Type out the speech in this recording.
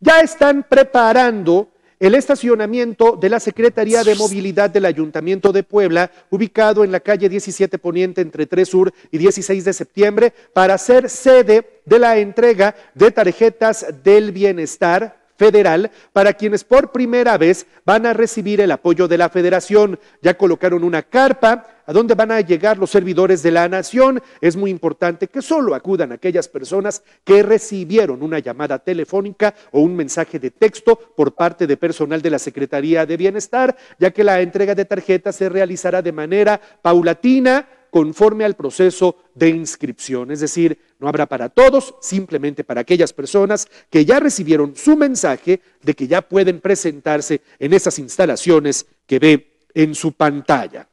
ya están preparando el estacionamiento de la Secretaría de Movilidad del Ayuntamiento de Puebla, ubicado en la calle 17 Poniente entre 3 Sur y 16 de septiembre, para ser sede de la entrega de tarjetas del bienestar federal para quienes por primera vez van a recibir el apoyo de la federación. Ya colocaron una carpa a donde van a llegar los servidores de la nación. Es muy importante que solo acudan aquellas personas que recibieron una llamada telefónica o un mensaje de texto por parte de personal de la Secretaría de Bienestar, ya que la entrega de tarjetas se realizará de manera paulatina conforme al proceso de inscripción. Es decir, no habrá para todos, simplemente para aquellas personas que ya recibieron su mensaje de que ya pueden presentarse en esas instalaciones que ve en su pantalla.